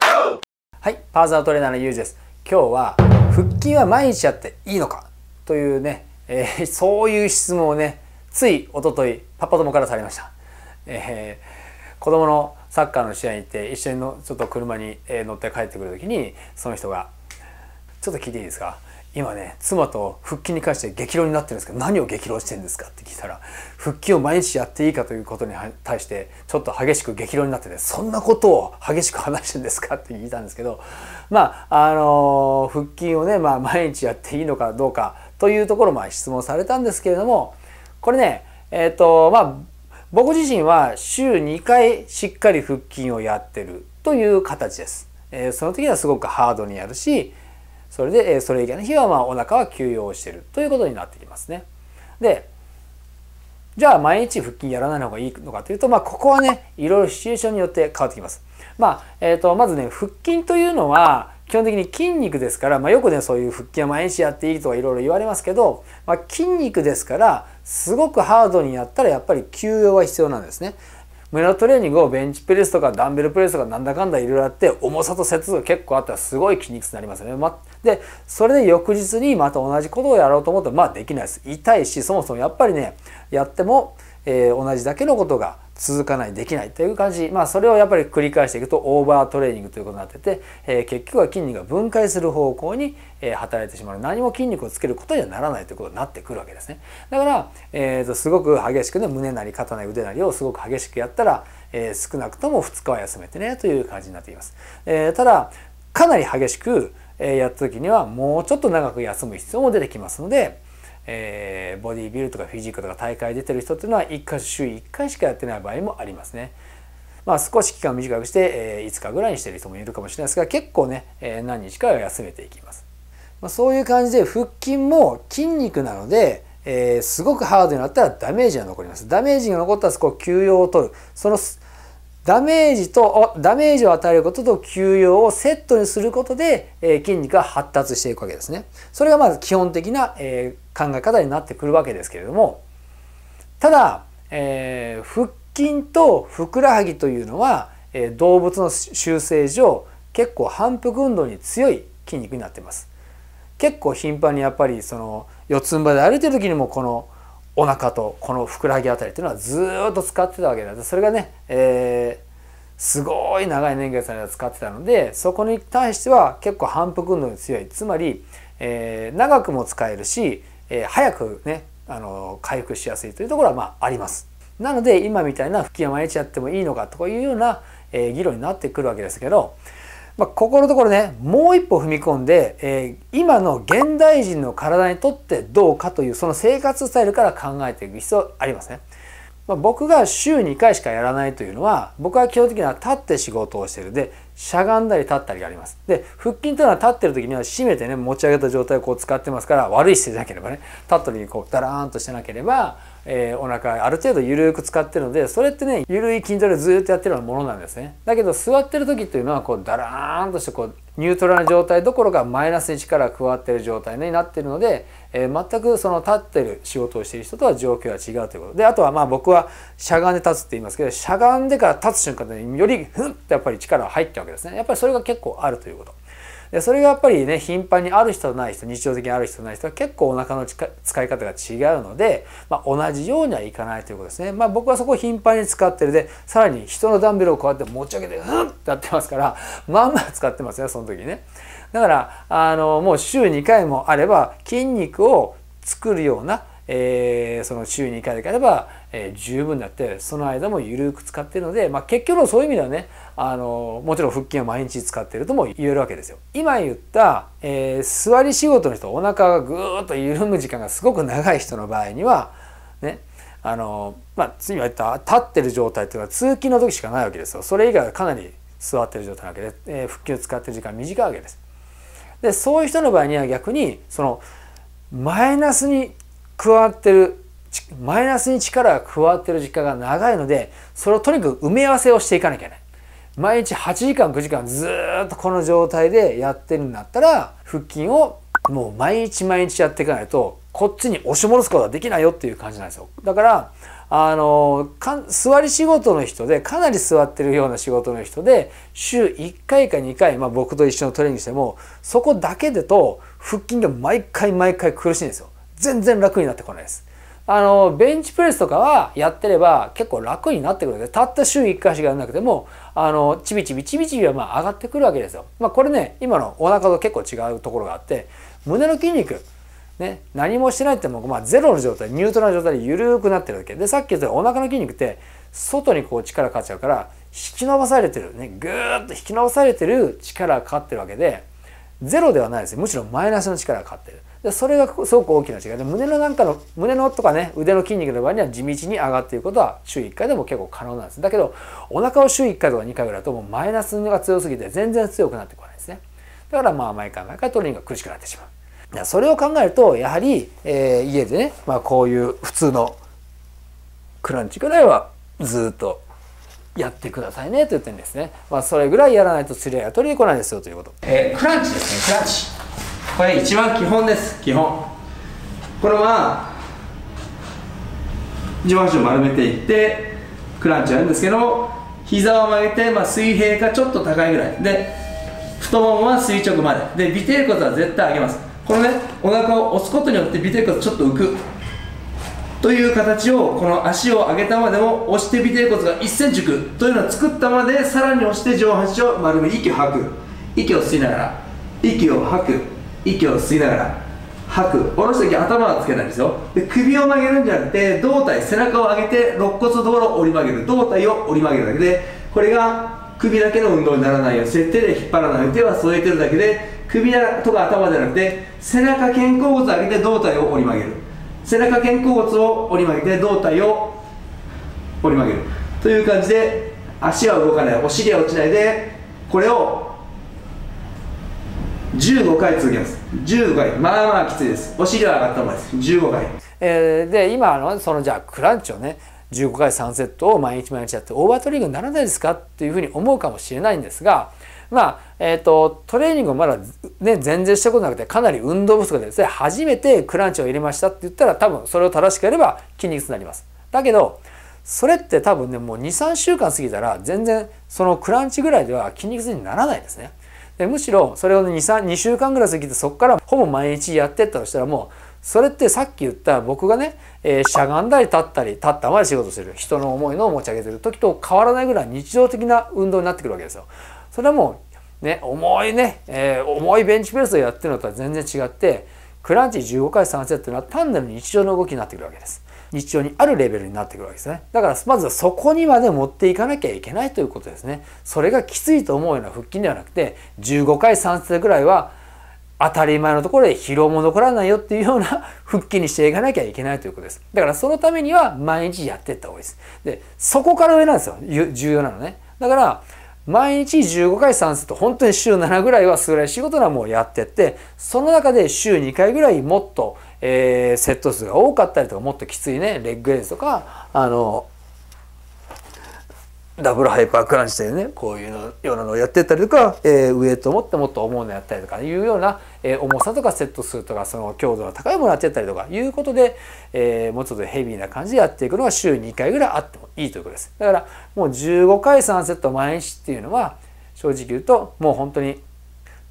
はい、パーソナルトレーナーのゆうじです。今日は腹筋は毎日やっていいのかというね、えー、そういう質問をね、ついおとといパパ友からされました。えー、子供のサッカーの試合に行って一緒にのちょっと車に乗って帰ってくる時にその人が「ちょっと聞いていいですか今ね妻と腹筋に関して激論になってるんですけど何を激論してるんですかって聞いたら腹筋を毎日やっていいかということに対してちょっと激しく激論になっててそんなことを激しく話してるんですかって聞いたんですけどまああの腹筋をね、まあ、毎日やっていいのかどうかというところまあ質問されたんですけれどもこれねえっ、ー、とまあ僕自身は週2回しっかり腹筋をやってるという形です。えー、その時はすごくハードにやるしそれで、えそれ以外の日は、まあ、お腹は休養してるということになってきますね。で、じゃあ毎日腹筋やらない方がいいのかというと、まあ、ここはね、いろいろシチュエーションによって変わってきます。まあ、えっ、ー、と、まずね、腹筋というのは、基本的に筋肉ですから、まあ、よくね、そういう腹筋は毎日やっていいとかいろいろ言われますけど、まあ、筋肉ですから、すごくハードにやったらやっぱり休養は必要なんですね。胸のトレーニングをベンチプレスとかダンベルプレスとかなんだかんだいろいろあって重さと節度結構あったらすごい筋肉痛になりますよね。ま、でそれで翌日にまた同じことをやろうと思ってまあできないです。痛いしそもそもやっぱりねやっても、えー、同じだけのことが続かない、できないという感じ。まあそれをやっぱり繰り返していくとオーバートレーニングということになってて、えー、結局は筋肉が分解する方向に、えー、働いてしまう。何も筋肉をつけることにはならないということになってくるわけですね。だから、えーと、すごく激しくね、胸なり肩なり腕なりをすごく激しくやったら、えー、少なくとも2日は休めてねという感じになっています。えただ、かなり激しくやった時にはもうちょっと長く休む必要も出てきますので、えー、ボディビルとかフィジークとか大会出てる人っていうのは1回週1回しかやってない場合もありますね。まあ、少し期間短くして、えー、5日ぐらいにしてる人もいるかもしれないですが結構ね、えー、何日かは休めていきます。まあ、そういう感じで腹筋も筋肉なので、えー、すごくハードになったらダメージが残ります。ダメージが残ったらそこ休養を取る。そのダメージと、ダメージを与えることと休養をセットにすることで、え筋肉が発達していくわけですね。それがまず基本的な、え考え方になってくるわけですけれども、ただ、えー、腹筋とふくらはぎというのは、え動物の習性上、結構反復運動に強い筋肉になっています。結構頻繁にやっぱりその四つん這いで歩いてる時にもこのお腹とこのふくらはぎあたりっていうのはずっと使ってたわけそれがね、えー、すごい長い年月の間使ってたのでそこに対しては結構反復運動に強いつまり、えー、長くも使えるし、えー、早くねあの回復しやすいというところはまああります。なので今みたいな腹筋は毎日やってもいいのかとかいうような、えー、議論になってくるわけですけどまあ、ここのところねもう一歩踏み込んで、えー、今の現代人の体にとってどうかというその生活スタイルから考えていく必要ありますね。まあ、僕が週2回しかやらないというのは僕は基本的には立って仕事をしてるでしゃがんだり立ったりがあります。で、腹筋というのは立ってる時には締めてね、持ち上げた状態をこう使ってますから、悪い姿勢でなければね、立った時にこう、ダラーンとしてなければ、えー、お腹ある程度緩く使ってるので、それってね、緩い筋トレをずっとやってるようなものなんですね。だけど、座ってる時っていうのはこう、ダラーンとしてこう、ニュートラルな状態どころかマイナスにから加わっている状態になっているので、えー、全くその立ってる仕事をしている人とは状況が違うということであとはまあ僕はしゃがんで立つって言いますけどしゃがんでから立つ瞬間でよりふんってやっぱり力が入っちゃうわけですねやっぱりそれが結構あるということ。でそれがやっぱりね頻繁にある人とない人日常的にある人とない人は結構お腹の使い方が違うので、まあ、同じようにはいかないということですね。まあ、僕はそこを頻繁に使ってるでさらに人のダンベルをこうやって持ち上げてうんってやってますからまんま使ってますねその時ね。だからあのもう週2回もあれば筋肉を作るようなえー、その週1回であれば、えー、十分だってその間も緩く使ってるので、まあ、結局のそういう意味ではねあのもちろん腹筋は毎日使ってるとも言えるわけですよ。今言った、えー、座り仕事の人お腹がぐーっと緩む時間がすごく長い人の場合にはねあのまあ次は言った立ってる状態っていうのは通勤の時しかないわけですよ。それ以外はかなり座ってる状態なわけで、えー、腹筋を使ってる時間短いわけです。でそういう人の場合には逆にそのマイナスに加わってるマイナスに力が加わってる時間が長いのでそれをとにかく埋め合わせをしていかなきゃいけない毎日8時間9時間ずっとこの状態でやってるんだったら腹筋をもう毎日毎日やっていかないとこっちに押し戻すことはできないよっていう感じなんですよだからあの座り仕事の人でかなり座ってるような仕事の人で週1回か2回、まあ、僕と一緒のトレーニングしてもそこだけでと腹筋が毎回毎回苦しいんですよ全然楽になってこないです。あの、ベンチプレスとかはやってれば結構楽になってくるので、たった週1回しかやらなくても、あの、ちびちびちびちびはまあ上がってくるわけですよ。まあこれね、今のお腹と結構違うところがあって、胸の筋肉、ね、何もしてないってもう、まあ、ゼロの状態、ニュートラルな状態で緩くなってるわけ。で、さっき言ったようにお腹の筋肉って、外にこう力かかっちゃうから、引き伸ばされてる、ね、ぐーっと引き伸ばされてる力がかかってるわけで、ゼロではないですよ。むしろマイナスの力がかかってる。でそれがすごく大きな違いで胸のなんかの胸のとかね腕の筋肉の場合には地道に上がっていくことは週1回でも結構可能なんですだけどお腹を週1回とか2回ぐらいだともうマイナスが強すぎて全然強くなってこないですねだからまあ毎回毎回トレーニングが苦しくなってしまうそれを考えるとやはり、えー、家でね、まあ、こういう普通のクランチぐらいはずっとやってくださいねとてるんですね、まあ、それぐらいやらないと釣り合いが取りに来ないですよということ、えー、クランチですねクランチこれ一番基本です基本これは上半身を丸めていってクランチやるんですけど膝を曲げて、まあ、水平かちょっと高いぐらいで太ももは垂直までで尾てい骨は絶対上げますこのねお腹を押すことによって尾てい骨ちょっと浮くという形をこの足を上げたまでも押して尾てい骨が 1cm 浮くというのを作ったまでさらに押して上半身を丸め息を吐く息を吸いながら息を吐く息を吸いながら吐く下ろす時頭はつけないですよで首を曲げるんじゃなくて胴体背中を上げて肋骨道路を折り曲げる胴体を折り曲げるだけでこれが首だけの運動にならないようにして手で引っ張らない手は添えてるだけで首とか頭じゃなくて背中肩甲骨を上げて胴体を折り曲げる背中肩甲骨を折り曲げて胴体を折り曲げるという感じで足は動かないお尻は落ちないでこれを15回続けます15回まあまあきついですお尻は上がったいまです15回、えー、で今のそのじゃあクランチをね15回3セットを毎日毎日やってオーバートレーニングにならないですかっていうふうに思うかもしれないんですがまあえーと、トレーニングをまだ、ね、全然したことなくてかなり運動不足でですね初めてクランチを入れましたって言ったら多分それを正しくやれば筋肉痛になります。だけどそれって多分ねもう23週間過ぎたら全然そのクランチぐらいでは筋肉痛にならないですね。でむしろそれを 2, 3 2週間ぐらい過ぎてそこからほぼ毎日やってったとしたらもうそれってさっき言った僕がね、えー、しゃがんだり立ったり立ったまで仕事してる人の思いのを持ち上げてる時と変わらないぐらい日常的な運動になってくるわけですよ。それはもうね重いね、えー、重いベンチプレスをやってるのとは全然違ってクランチ15回3セットっていうのは単なる日常の動きになってくるわけです。日常にあるレベルになってくるわけですね。だからまずそこにまで持っていかなきゃいけないということですね。それがきついと思うような腹筋ではなくて15回3セぐらいは当たり前のところで疲労も残らないよっていうような腹筋にしていかなきゃいけないということです。だからそのためには毎日やっていった方がいいです。で、そこから上なんですよ。重要なのね。だから、毎日15回3セット、本当に週7ぐらいはそれぐらい仕事なもうやってって、その中で週2回ぐらいもっとえー、セット数が多かったりとかもっときついねレッグエースとかあのダブルハイパークランチというねこういうのようなのをやってったりとか、えー、上とイってもっと重いのやったりとかいうような、えー、重さとかセット数とかその強度の高いものやってったりとかいうことで、えー、もうちょっとヘビーな感じでやっていくのが週2回ぐらいあってもいいということです。だからもう15回3セット毎日っていうのは正直言うともう本当に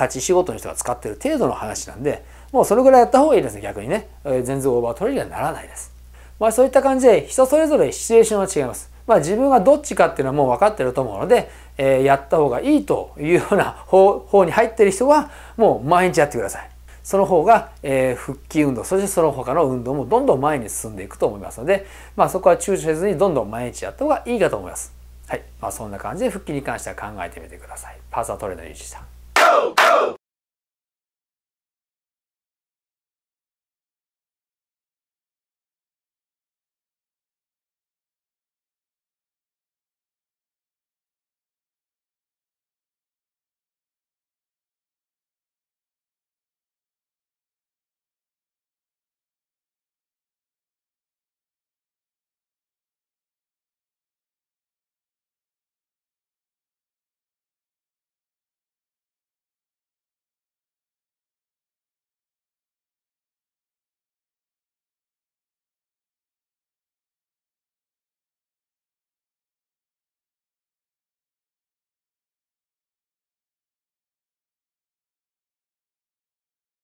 立ち仕事の人が使ってる程度の話なんでもうそれぐらいやった方がいいですね、逆にね。えー、全然オーバートレーニングはならないです。まあそういった感じで人それぞれシチュエーションは違います。まあ自分がどっちかっていうのはもう分かってると思うので、えー、やった方がいいというような方方に入ってる人はもう毎日やってください。その方が、えー、腹筋運動、そしてその他の運動もどんどん前に進んでいくと思いますので、まあそこは躊躇せずにどんどん毎日やった方がいいかと思います。はい。まあそんな感じで腹筋に関しては考えてみてください。パーサートレーナーのゆ Go! Go!